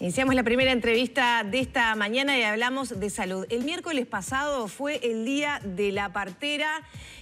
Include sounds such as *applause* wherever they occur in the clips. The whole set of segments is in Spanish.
Iniciamos la primera entrevista de esta mañana y hablamos de salud. El miércoles pasado fue el día de la partera.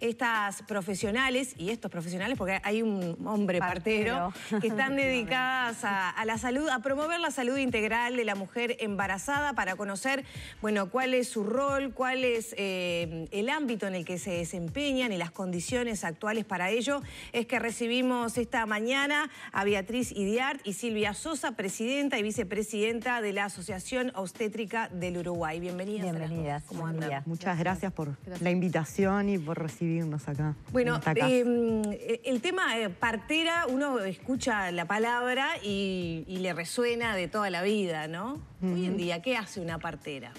Estas profesionales, y estos profesionales, porque hay un hombre partero, que están *laughs* dedicadas a, la salud, a promover la salud integral de la mujer embarazada para conocer, bueno, cuál es su rol, cuál es eh, el ámbito en el que se desempeñan y las condiciones actuales para ello. Es que recibimos esta mañana a Beatriz Idiart y Silvia Sosa, presidenta y vicepresidenta presidenta de la Asociación Obstétrica del Uruguay. Bienvenida. Bienvenida. ¿Cómo Muchas gracias por la invitación y por recibirnos acá. Bueno, em, e, el tema eh, partera, uno escucha la palabra y, le resuena de toda la vida, ¿no? Hoy en día, ¿qué hace una partera?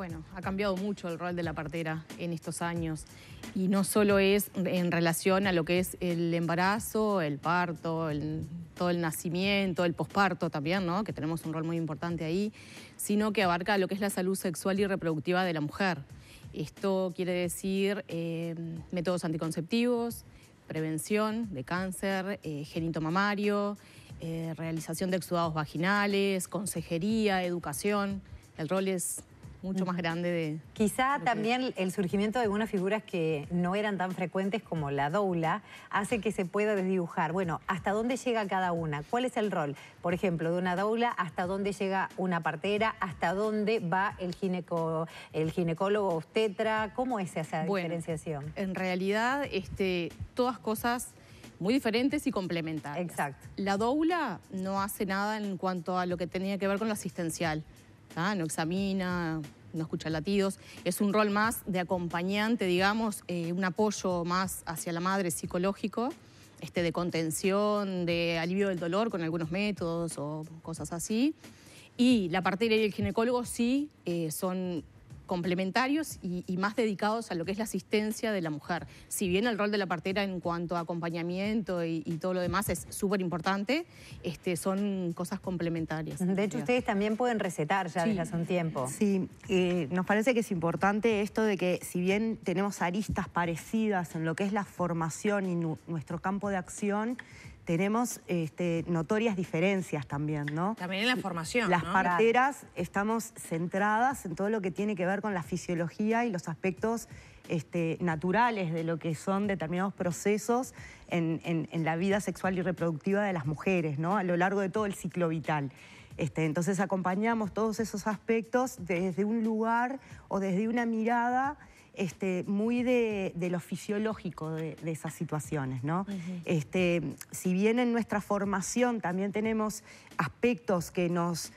Bueno, ha cambiado mucho el rol de la partera en estos años y no solo es en relación a lo que es el embarazo, el parto, todo el nacimiento, el posparto también, ¿no? que tenemos un rol muy importante ahí, sino que abarca lo que es la salud sexual y reproductiva de la mujer. Esto quiere decir eh, métodos anticonceptivos, prevención de cáncer, eh, genito mamario, eh, realización de exudados vaginales, consejería, educación. El rol es mucho más grande de... Quizá también el surgimiento de algunas figuras que no eran tan frecuentes como la doula hace que se pueda desdibujar. Bueno, ¿hasta dónde llega cada una? ¿Cuál es el rol? Por ejemplo, de una doula, ¿hasta dónde llega una partera? ¿Hasta dónde va el, el ginecólogo obstetra? ¿Cómo es esa diferenciación? En realidad, este, todas cosas muy diferentes y complementarias. Exacto. La doula no hace nada en cuanto a lo que tenía que ver con lo asistencial no examina, no escucha latidos. Es un rol más de acompañante, digamos, eh, un apoyo más hacia la madre psicológico, este, de contención, de alivio del dolor con algunos métodos o cosas así. Y la partera y el ginecólogo sí eh, son complementarios y, más dedicados a lo que es la asistencia de la mujer. Si bien el rol de la partera en cuanto a acompañamiento y, todo lo demás es súper importante, este, son cosas complementarias. De hecho, ustedes también pueden recetar ya desde hace un tiempo. Sí, nos parece que es importante esto de que si bien tenemos aristas parecidas en lo que es la formación y nuestro campo de acción, tenemos este, notorias diferencias también, ¿no? También en la formación. Las parteras estamos centradas en todo lo que tiene que ver con la fisiología y los aspectos este, naturales de lo que son determinados procesos en, en, la vida sexual y reproductiva de las mujeres, ¿no? A lo largo de todo el ciclo vital. Este, entonces acompañamos todos esos aspectos desde un lugar o desde una mirada este, muy de, lo fisiológico de, esas situaciones, ¿no? Este, si bien en nuestra formación también tenemos aspectos que nos,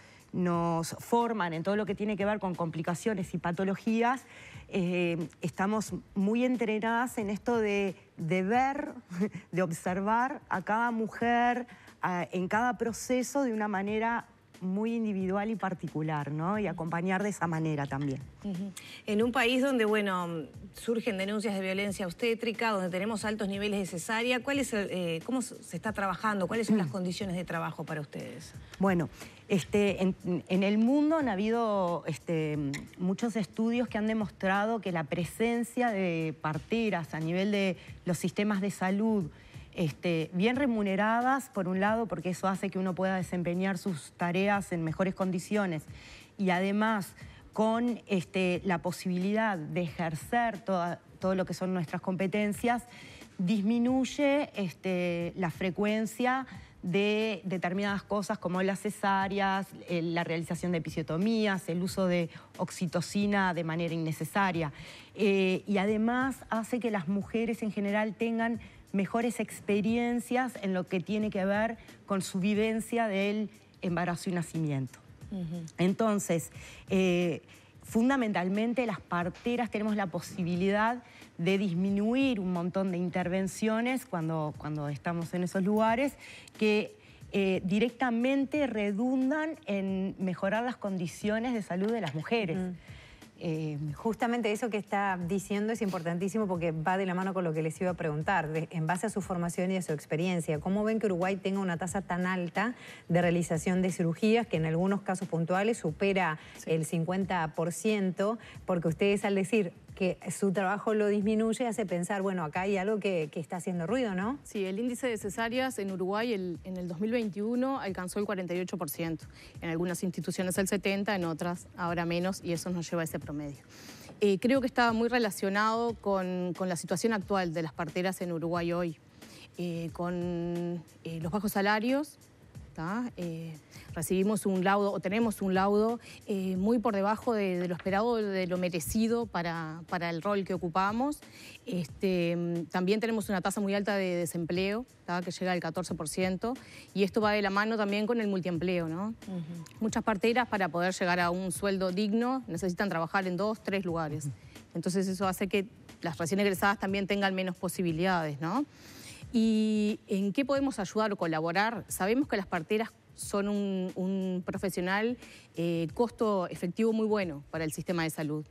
forman en todo lo que tiene que ver con complicaciones y patologías, eh, estamos muy entrenadas en esto de, ver, *laughs* de observar a cada mujer, en cada proceso de una manera muy individual y particular, ¿no? Y acompañar de esa manera también. En un país donde, bueno, surgen denuncias de violencia obstétrica, donde tenemos altos niveles de cesárea, ¿cuál es eh, ¿cómo se está trabajando? ¿Cuáles son las mm. condiciones de trabajo para ustedes? Bueno, este, en, el mundo han habido este, muchos estudios que han demostrado que la presencia de parteras a nivel de los sistemas de salud, este, bien remuneradas, por un lado, porque eso hace que uno pueda desempeñar sus tareas en mejores condiciones y además con este, la posibilidad de ejercer todo lo que son nuestras competencias, disminuye este, la frecuencia de determinadas cosas como las cesáreas, la realización de episiotomías, el uso de oxitocina de manera innecesaria. Eh, y además hace que las mujeres en general tengan mejores experiencias en lo que tiene que ver con su vivencia del embarazo y nacimiento. Entonces, eh, fundamentalmente las parteras tenemos la posibilidad de disminuir un montón de intervenciones cuando, cuando estamos en esos lugares que eh, directamente redundan en mejorar las condiciones de salud de las mujeres. Eh, justamente eso que está diciendo es importantísimo porque va de la mano con lo que les iba a preguntar, en base a su formación y a su experiencia. ¿Cómo ven que Uruguay tenga una tasa tan alta de realización de cirugías que en algunos casos puntuales supera el 50%? Porque ustedes al decir su trabajo lo disminuye, hace pensar, bueno, acá hay algo que, está haciendo ruido, ¿no? Sí, el índice de cesáreas en Uruguay en el 2021 alcanzó el 48%, en algunas instituciones el 70%, en otras ahora menos, y eso nos lleva a ese promedio. Eh, creo que está muy relacionado con, la situación actual de las parteras en Uruguay hoy. Eh, con eh, los bajos salarios, eh, recibimos un laudo o tenemos un laudo eh, muy por debajo de, lo esperado, de lo merecido para, para el rol que ocupamos. Este, mm, también tenemos una tasa muy alta de desempleo, que llega al 14%, y esto va de la mano también con el multiempleo. ¿no? Muchas parteras para poder llegar a un sueldo digno necesitan trabajar en dos, tres lugares. Entonces eso hace que las recién egresadas también tengan menos posibilidades. ¿no? ¿Y en qué podemos ayudar o colaborar? Sabemos que las parteras son un, profesional eh, costo efectivo muy bueno para el sistema de salud.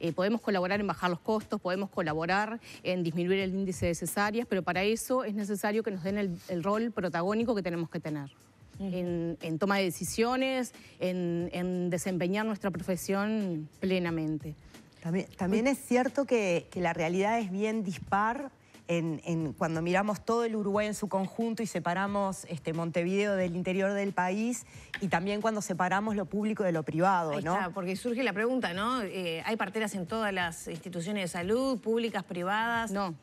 Eh, podemos colaborar en bajar los costos, podemos colaborar en disminuir el índice de cesáreas, pero para eso es necesario que nos den el, rol protagónico que tenemos que tener. en, toma de decisiones, en, desempeñar nuestra profesión plenamente. También, es cierto que, la realidad es bien dispar en, cuando miramos todo el Uruguay en su conjunto y separamos este, Montevideo del interior del país y también cuando separamos lo público de lo privado, ¿no? porque surge la pregunta, ¿no? Eh, ¿Hay parteras en todas las instituciones de salud, públicas, privadas? No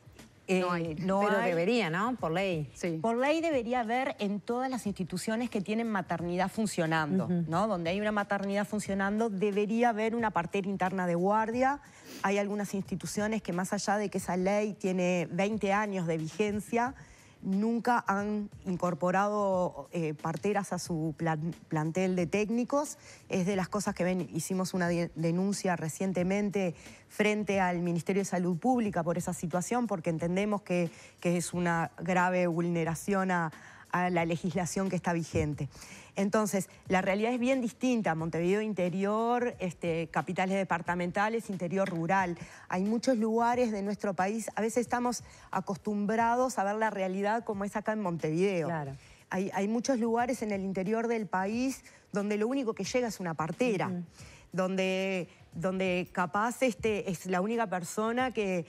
no eh, debería, ¿no? Por ley. Por ley debería haber en todas las instituciones que tienen maternidad funcionando, ¿no? Donde hay una maternidad funcionando, debería haber una partera interna de guardia. Hay algunas instituciones que más allá de que esa ley tiene 20 años de vigencia, nunca han incorporado eh, parteras a su plantel de técnicos. Es de las cosas que hicimos una denuncia recientemente frente al Ministerio de Salud Pública por esa situación, porque entendemos que, que es una grave vulneración a, a la legislación que está vigente. Entonces, la realidad es bien distinta. Montevideo interior, este, capitales departamentales, interior rural. Hay muchos lugares de nuestro país, a veces estamos acostumbrados a ver la realidad como es acá en Montevideo. Hay, muchos lugares en el interior del país donde lo único que llega es una partera donde donde capaz este, es la única persona que,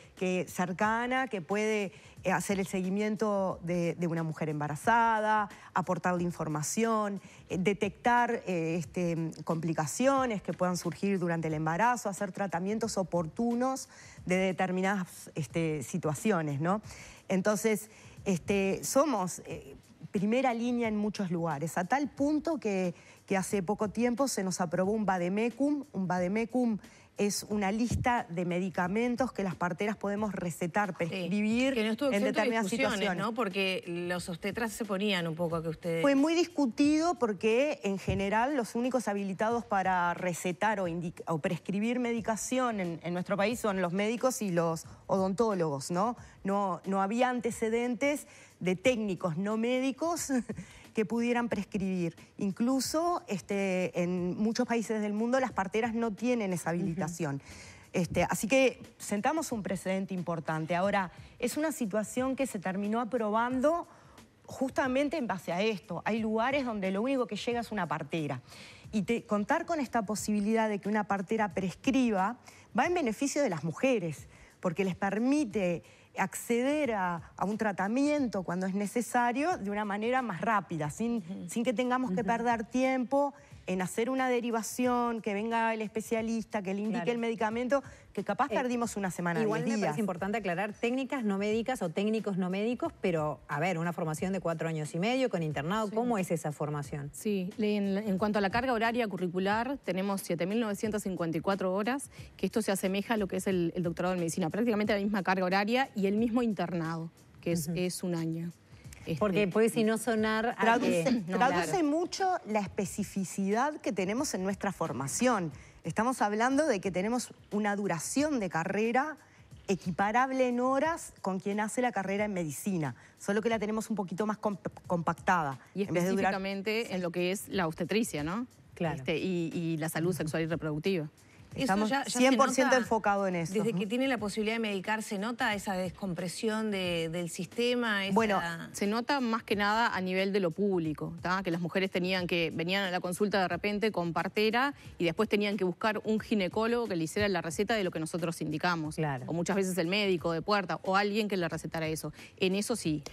cercana que puede eh, hacer el seguimiento de, una mujer embarazada, aportarle información, eh, detectar eh, este, complicaciones que puedan surgir durante el embarazo, hacer tratamientos oportunos de determinadas este, situaciones. ¿no? Entonces, este, somos primera línea en muchos lugares, a tal punto que, que hace poco tiempo se nos aprobó un Bademecum, un Bademecum es una lista de medicamentos que las parteras podemos recetar, prescribir en determinadas situaciones. ¿no? Porque los obstetras se ponían un poco a que ustedes... Fue muy discutido porque, en general, los únicos habilitados para recetar o, o prescribir medicación en, nuestro país son los médicos y los odontólogos, ¿no? No, no había antecedentes de técnicos no médicos *laughs* que pudieran prescribir. Incluso este, en muchos países del mundo las parteras no tienen esa habilitación. Este, así que sentamos un precedente importante. Ahora, es una situación que se terminó aprobando justamente en base a esto. Hay lugares donde lo único que llega es una partera. Y contar con esta posibilidad de que una partera prescriba va en beneficio de las mujeres porque les permite acceder a, un tratamiento cuando es necesario de una manera más rápida, sin, que tengamos que perder tiempo en hacer una derivación, que venga el especialista, que le indique el medicamento, que capaz eh, perdimos una semana, Igual me parece importante aclarar técnicas no médicas o técnicos no médicos, pero, a ver, una formación de cuatro años y medio con internado, ¿cómo es esa formación? Sí, en, cuanto a la carga horaria curricular, tenemos 7.954 horas, que esto se asemeja a lo que es el, doctorado en medicina, prácticamente la misma carga horaria y el mismo internado, que es, un año. Este, Porque puede si no sonar... Traduce, a mucho la especificidad que tenemos en nuestra formación. Estamos hablando de que tenemos una duración de carrera equiparable en horas con quien hace la carrera en medicina, solo que la tenemos un poquito más compactada. Y específicamente en lo que es la obstetricia, ¿no? Este, y la salud sexual y reproductiva. Estamos 100% enfocado en eso. Desde que tiene la posibilidad de medicar, ¿se nota esa descompresión del sistema? Bueno, se nota más que nada a nivel de lo público, que las mujeres tenían que, venían a la consulta de repente con partera y después tenían que buscar un ginecólogo que le hiciera la receta de lo que nosotros indicamos. Claro. O muchas veces el médico de puerta o alguien que le recetara eso. En eso sí.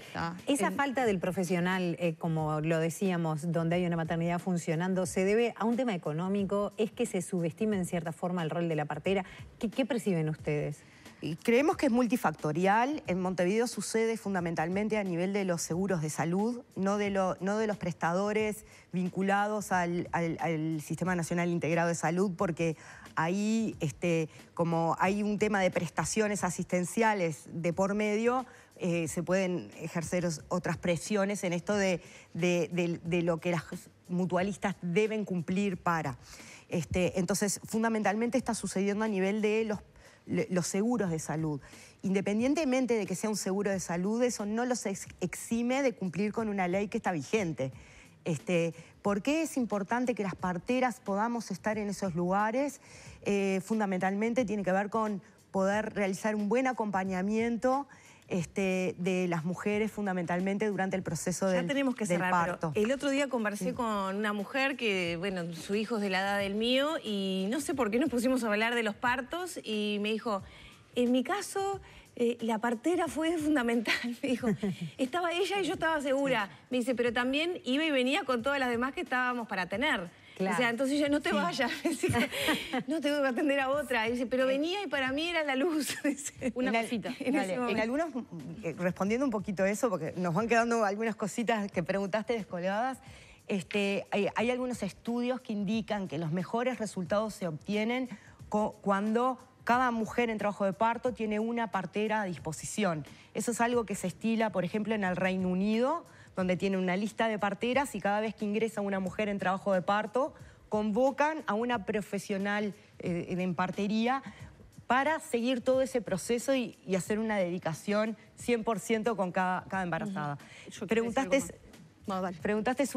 Esa falta del profesional, eh, como lo decíamos, donde hay una maternidad funcionando, se debe a un tema económico, es que se subestima en cierta forma el rol de la partera. qué perciben ustedes? Creemos que es multifactorial. En Montevideo sucede fundamentalmente a nivel de los seguros de salud, no de, lo, no de los prestadores vinculados al, Sistema Nacional Integrado de Salud, porque ahí, este, como hay un tema de prestaciones asistenciales de por medio, eh, se pueden ejercer otras presiones en esto de, de lo que las mutualistas deben cumplir para. Este, entonces, fundamentalmente está sucediendo a nivel de los los seguros de salud. Independientemente de que sea un seguro de salud, eso no los exime de cumplir con una ley que está vigente. Este, ¿Por qué es importante que las parteras podamos estar en esos lugares? Eh, fundamentalmente tiene que ver con poder realizar un buen acompañamiento este, de las mujeres fundamentalmente durante el proceso ya tenemos que cerrar, parto. el otro día conversé con una mujer que, bueno, su hijo es de la edad del mío y no sé por qué nos pusimos a hablar de los partos y me dijo, en mi caso... Eh, la partera fue *laughs* fundamental, me dijo. Estaba ella y yo estaba segura. Me dice, pero también iba y venía con todas las demás que estábamos para tener. O sea, entonces yo no te vayas, *laughs* no tengo que atender a otra. pero venía y para mí era la luz. *laughs* Una en En, algunos, eh, respondiendo un poquito eso, porque nos van quedando algunas cositas que preguntaste descolgadas, este, hay, hay algunos estudios que indican que los mejores resultados se obtienen cuando cada mujer en trabajo de parto tiene una partera a disposición. Eso es algo que se estila, por ejemplo, en el Reino Unido, donde tiene una lista de parteras y cada vez que ingresa una mujer en trabajo de parto, convocan a una profesional eh, en partería para seguir todo ese proceso y, hacer una dedicación 100% con cada, embarazada. Preguntaste,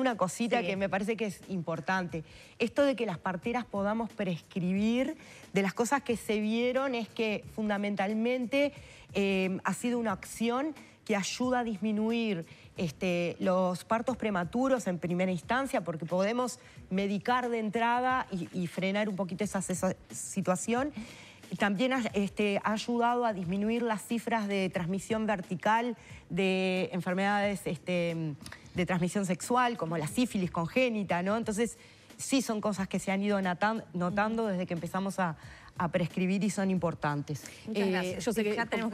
una cosita que me parece que es importante. Esto de que las parteras podamos prescribir, de las cosas que se vieron es que fundamentalmente eh, ha sido una acción que ayuda a disminuir este, los partos prematuros en primera instancia, porque podemos medicar de entrada y, frenar un poquito esa, situación. También este, ha, ayudado a disminuir las cifras de transmisión vertical de enfermedades este, de transmisión sexual, como la sífilis congénita, ¿no? Entonces, sí son cosas que se han ido notando desde que empezamos a, a prescribir y son importantes. Eh, yo sé que ya tenemos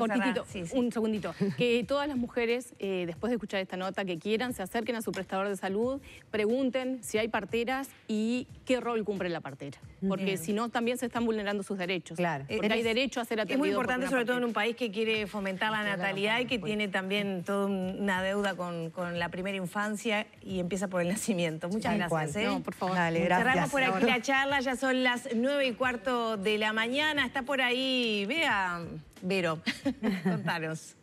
un segundito. Que todas las mujeres, eh, después de escuchar esta nota, que quieran, se acerquen a su prestador de salud, pregunten si hay parteras y qué rol cumple la partera. Porque si no, también se están vulnerando sus derechos. Claro. Porque hay derecho a ser atendido. Es muy importante, sobre todo en un país que quiere fomentar la natalidad y que tiene también toda una deuda con, la primera infancia y empieza por el nacimiento. Muchas ¿eh? gracias. por favor. gracias. Cerramos por aquí la charla, ya son las nueve y cuarto de la mañana. Está por ahí, vea, Vero, *laughs* contanos.